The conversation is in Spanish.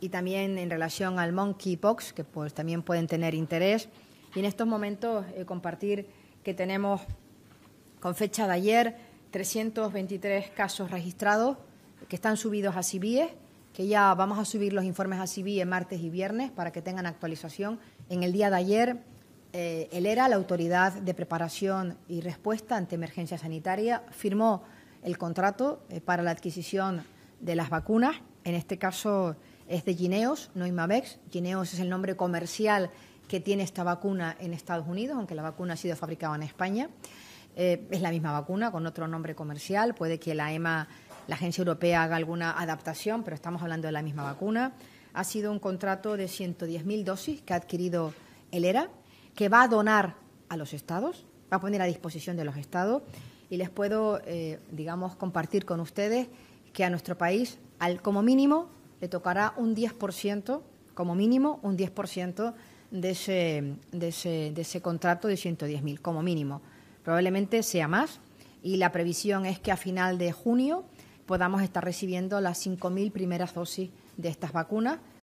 y también en relación al monkeypox, que pues también pueden tener interés. Y en estos momentos eh, compartir que tenemos con fecha de ayer 323 casos registrados que están subidos a CIBIES, que ya vamos a subir los informes a CIBIES martes y viernes para que tengan actualización. En el día de ayer, eh, el ERA, la Autoridad de Preparación y Respuesta ante Emergencia Sanitaria, firmó el contrato eh, para la adquisición de las vacunas. En este caso, es de Gineos, no Imavex. Gineos es el nombre comercial que tiene esta vacuna en Estados Unidos, aunque la vacuna ha sido fabricada en España. Eh, es la misma vacuna con otro nombre comercial. Puede que la EMA, la Agencia Europea, haga alguna adaptación, pero estamos hablando de la misma vacuna. Ha sido un contrato de 110.000 dosis que ha adquirido el ERA, que va a donar a los estados, va a poner a disposición de los estados. Y les puedo, eh, digamos, compartir con ustedes que a nuestro país, al, como mínimo, le tocará un 10%, como mínimo, un 10% de ese, de, ese, de ese contrato de 110.000, como mínimo. Probablemente sea más y la previsión es que a final de junio podamos estar recibiendo las 5.000 primeras dosis de estas vacunas